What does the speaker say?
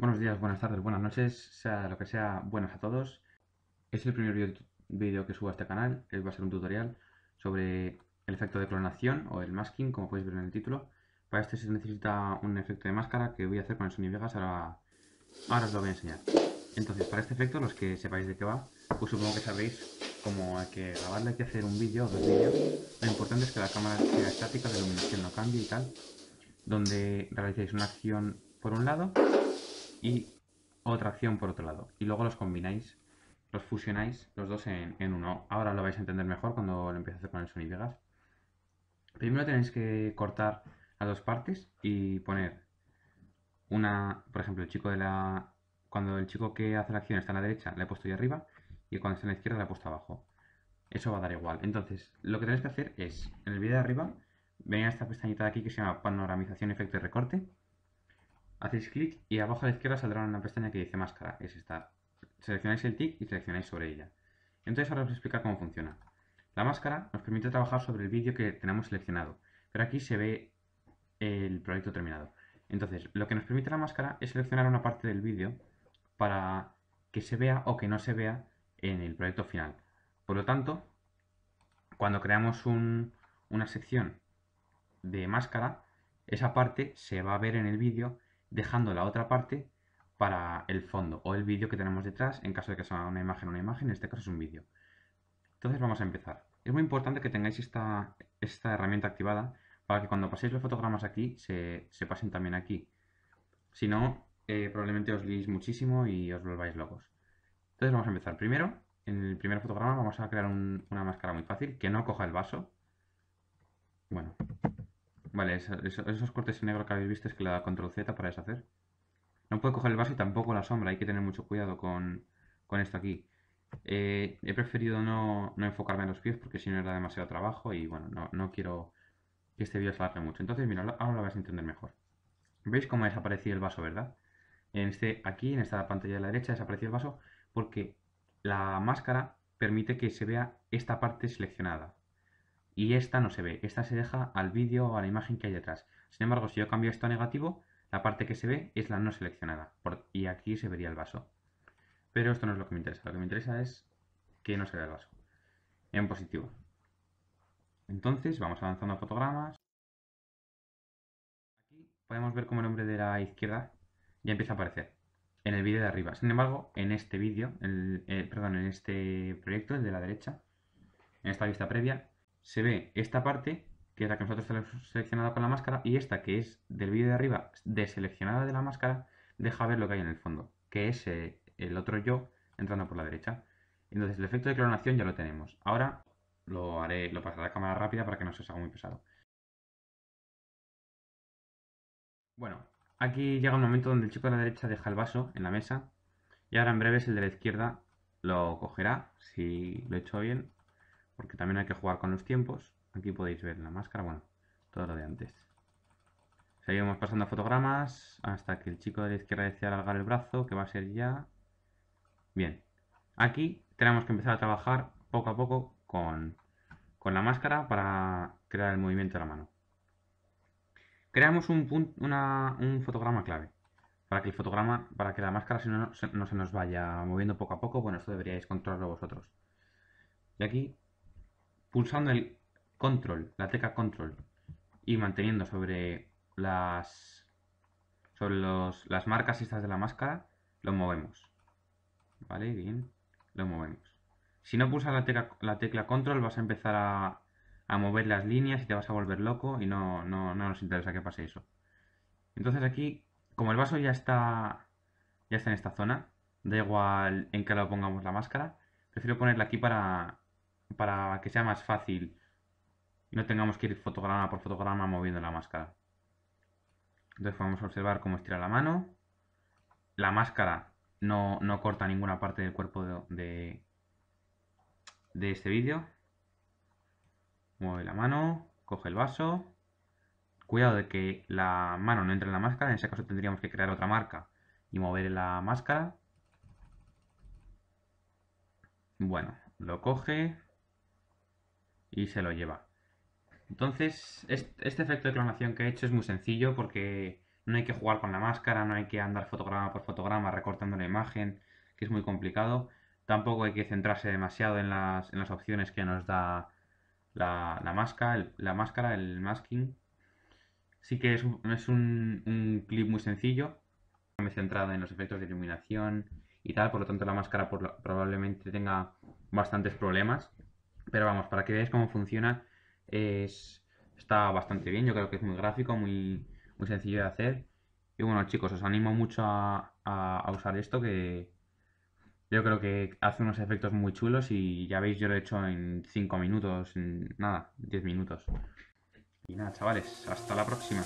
Buenos días, buenas tardes, buenas noches, sea lo que sea, buenas a todos. Es el primer vídeo que subo a este canal, va a ser un tutorial sobre el efecto de clonación o el masking, como podéis ver en el título. Para este se necesita un efecto de máscara que voy a hacer con el Sony Vegas, ahora, ahora os lo voy a enseñar. Entonces, para este efecto, los que sepáis de qué va, pues supongo que sabéis cómo hay que grabarlo. hay que hacer un vídeo o dos vídeos. Lo importante es que la cámara sea estática, la iluminación no cambie y tal. Donde realicéis una acción por un lado y otra acción por otro lado. Y luego los combináis, los fusionáis los dos en, uno. Ahora lo vais a entender mejor cuando lo empiezo a hacer con el Sony Vegas. Primero tenéis que cortar a dos partes y poner una, por ejemplo, el chico de la... Cuando el chico que hace la acción está a la derecha, le he puesto ahí arriba y cuando está en la izquierda le he puesto abajo. Eso va a dar igual. Entonces, lo que tenéis que hacer es, en el vídeo de arriba, ven a esta pestañita de aquí que se llama Panoramización, Efecto y Recorte Hacéis clic y abajo a la izquierda saldrá una pestaña que dice máscara, es esta. Seleccionáis el tick y seleccionáis sobre ella. Entonces ahora os explicar cómo funciona. La máscara nos permite trabajar sobre el vídeo que tenemos seleccionado, pero aquí se ve el proyecto terminado. Entonces, lo que nos permite la máscara es seleccionar una parte del vídeo para que se vea o que no se vea en el proyecto final. Por lo tanto, cuando creamos una sección de máscara, esa parte se va a ver en el vídeo dejando la otra parte para el fondo o el vídeo que tenemos detrás en caso de que sea una imagen o una imagen, en este caso es un vídeo. Entonces vamos a empezar. Es muy importante que tengáis esta, esta herramienta activada para que cuando paséis los fotogramas aquí se, pasen también aquí. Si no, eh, probablemente os liéis muchísimo y os volváis locos. Entonces vamos a empezar. Primero, en el primer fotograma vamos a crear una máscara muy fácil que no coja el vaso. Bueno, Vale, esos cortes en negro que habéis visto es que le da control Z para deshacer. No puedo coger el vaso y tampoco la sombra, hay que tener mucho cuidado con, esto aquí. Eh, he preferido no, enfocarme en los pies porque si no era demasiado trabajo y bueno, no, quiero que este vídeo se mucho. Entonces, mira, ahora lo vais a entender mejor. ¿Veis cómo ha desaparecido el vaso, verdad? En este, aquí, en esta pantalla de la derecha, desaparecido el vaso porque la máscara permite que se vea esta parte seleccionada y esta no se ve, esta se deja al vídeo o a la imagen que hay detrás. Sin embargo, si yo cambio esto a negativo, la parte que se ve es la no seleccionada y aquí se vería el vaso. Pero esto no es lo que me interesa, lo que me interesa es que no se vea el vaso en positivo. Entonces vamos avanzando a fotogramas. Aquí podemos ver cómo el hombre de la izquierda ya empieza a aparecer en el vídeo de arriba. Sin embargo, en este vídeo, eh, perdón, en este proyecto, el de la derecha, en esta vista previa, se ve esta parte, que es la que nosotros tenemos seleccionada con la máscara, y esta que es del vídeo de arriba, deseleccionada de la máscara, deja ver lo que hay en el fondo, que es eh, el otro yo entrando por la derecha. Entonces el efecto de clonación ya lo tenemos. Ahora lo haré, lo pasaré a cámara rápida para que no se os haga muy pesado. Bueno, aquí llega un momento donde el chico de la derecha deja el vaso en la mesa y ahora en breve es el de la izquierda lo cogerá, si lo he hecho bien, porque también hay que jugar con los tiempos. Aquí podéis ver la máscara, bueno, todo lo de antes. Seguimos pasando fotogramas hasta que el chico de la izquierda decide alargar el brazo, que va a ser ya. Bien, aquí tenemos que empezar a trabajar poco a poco con, la máscara para crear el movimiento de la mano. Creamos un, un fotograma clave para que el fotograma, para que la máscara no, no se nos vaya moviendo poco a poco. Bueno, esto deberíais controlarlo vosotros. Y aquí pulsando el control, la tecla control y manteniendo sobre las las marcas estas de la máscara, lo movemos. Vale, bien, lo movemos. Si no pulsas la tecla, control vas a empezar a, mover las líneas y te vas a volver loco y no, no, no nos interesa que pase eso. Entonces aquí, como el vaso ya está, ya está en esta zona, da igual en que lo pongamos la máscara, prefiero ponerla aquí para, para que sea más fácil no tengamos que ir fotograma por fotograma moviendo la máscara. Entonces podemos observar cómo estira la mano. La máscara no, corta ninguna parte del cuerpo de, de este vídeo. Mueve la mano, coge el vaso. Cuidado de que la mano no entre en la máscara, en ese caso tendríamos que crear otra marca y mover la máscara. Bueno, lo coge, y se lo lleva. Entonces, este efecto de clonación que he hecho es muy sencillo porque no hay que jugar con la máscara, no hay que andar fotograma por fotograma recortando la imagen, que es muy complicado. Tampoco hay que centrarse demasiado en las, opciones que nos da la, máscara, el, la máscara, el masking. Sí que es, un, clip muy sencillo. Me he centrado en los efectos de iluminación y tal, por lo tanto la máscara probablemente tenga bastantes problemas. Pero vamos, para que veáis cómo funciona, es, está bastante bien. Yo creo que es muy gráfico, muy, muy sencillo de hacer. Y bueno, chicos, os animo mucho a, a usar esto que yo creo que hace unos efectos muy chulos y ya veis, yo lo he hecho en 5 minutos, en nada, 10 minutos. Y nada, chavales, hasta la próxima.